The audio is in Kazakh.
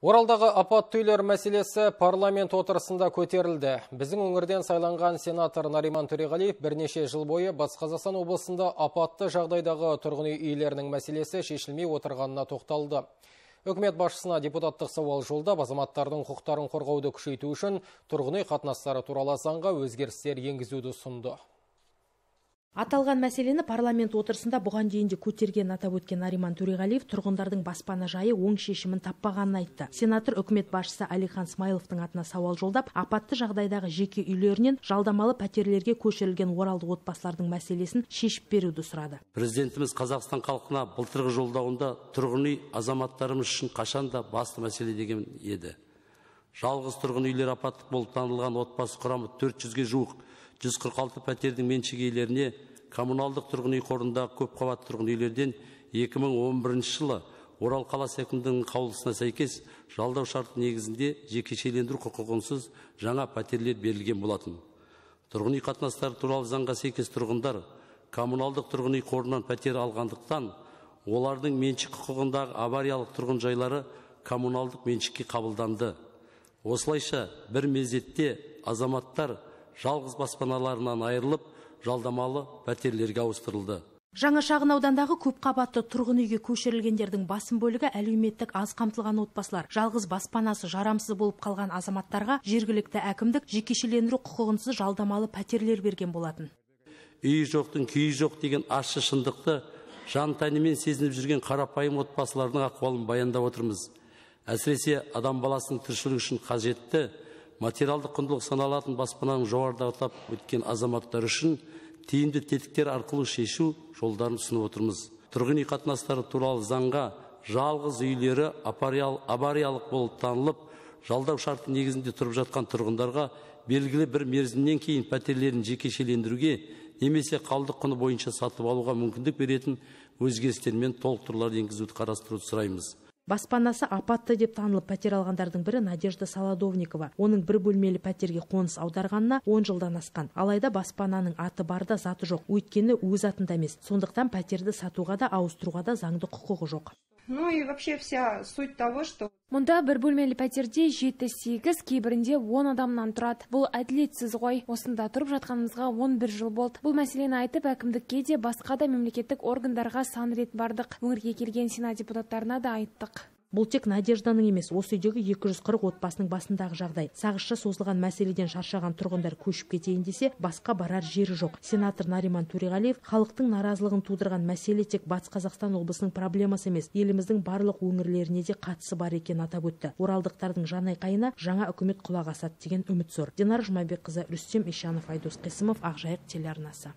Оралдағы апат үйлер мәселесі парламент отырысында көтерілді. Біздің өңірден сайланған сенатор Нариман Төреғалиев бірнеше жыл бойы Батыс Қазақстан облысында апатты жағдайдағы тұрғын үйлерінің мәселесі шешілмей отырғанына тоқталды. Үкімет басшысына депутаттық сауал жолда азаматтардың құқықтарын қорғауды күшейту үшін тұрғын үй қатынастары туралы заңға өзгерістер енгізуді ұсынды аталған мәселені парламент отырысында бұған дейін де көтерген атап өткен нариман төреғалиев тұрғындардың баспана жайы оң шешімін таппағанын айтты сенатор үкімет басшысы әлихан смайыловтың атына сауал жолдап апатты жағдайдағы жеке үйлерінен жалдамалы пәтерлерге көшірілген оралды отбасылардың мәселесін шешіп беруді сұрады президентіміз қазақстан халқына былтырғы жолдауында тұрғын үй азаматтарымыз үшін қашан басты мәселе деген еді жалғыз тұрғын үйлер апаттық болып танылған отбасы құрамы төрт жүзге жуық жүз қырық алты пәтердің меншік иелеріне коммуналдық тұрғын үй қорындағы көпқабатты тұрғын үйлерден екі мың он бірінші жылы орал қаласы әкімдігінің қаулысына сәйкес жалдау шарты негізінде жекешелендіру құқығынсыз жаңа пәтерлер берілген болатын тұрғын үй қатынастары туралы заңға сәйкес тұрғындар коммуналдық тұрғын үй қорынан пәтер алғандықтан олардың меншік құқығындағы авариялық тұрғын жайлары коммуналдық меншікке қабылданды осылайша бір мезетте азаматтар жалғыз баспаналарынан айырылып жалдамалы пәтерлерге ауыстырылды жаңа шағын аудандағы көпқабатты тұрғын үйге көшірілгендердің басым бөлігі әлеуметтік аз қамтылған отбасылар жалғыз баспанасы жарамсыз болып қалған азаматтарға жергілікті әкімдік жекешелендіру құқығынсыз жалдамалы пәтерлер берген болатын үйі жоқтың күйі жоқ деген ащы шындықты жан тәнімен сезініп жүрген қарапайым отбасылардың ахуалын баяндап отырмыз әсіресе адам баласының тіршілігі үшін қажетті материалдық құндылық саналатын баспананың жоғарыда атап өткен азаматтар үшін тиімді тетіктер арқылы шешу жолдарын ұсынып отырмыз тұрғын үй қатынастары туралы заңға жалғыз үйлері авариялық болып танылып жалдау шарты негізінде тұрып жатқан тұрғындарға белгілі бір мерзімнен кейін пәтерлерін жекешелендіруге немесе қалдық құны бойынша сатып алуға мүмкіндік беретін өзгерістер мен толықтырулар енгізуді қарастыруды сұраймыз баспанасы апатты деп танылып пәтер алғандардың бірі надежда солодовникова оның бір бөлмелі пәтерге қоныс аударғанына он жылдан асқан алайда баспананың аты бар да заты жоқ өйткені өз атында емес сондықтан пәтерді сатуға да ауыстыруға да заңды құқығы жоқ ну и вообще вся суть того что мұнда бір бөлмелі пәтерде жеті сегіз кейбірінде он адамнан тұрады бұл әділетсіз ғой осында тұрып жатқанымызға 11 жыл болды бұл мәселені айтып әкімдікке де басқа да мемлекеттік органдарға сан рет бардық өңірге келген сенат депутаттарына да айттық бұл тек надежданың емес осы үйдегі 240 отбасының басындағы жағдай сағызша созылған мәселеден шаршаған тұрғындар көшіп кетейін десе басқа барар жері жоқ сенатор нариман төреғалиев халықтың наразылығын тудырған мәселе тек батыс қазақстан облысының проблемасы емес еліміздің барлық өңірлеріне де қатысы бар екенін атап өтті оралдықтардың жанайқайына жаңа үкімет құлақ асады деген үміт зор динара жұмабекқызы рүстем ишанов айдос қисымов ақжайық телеарнасы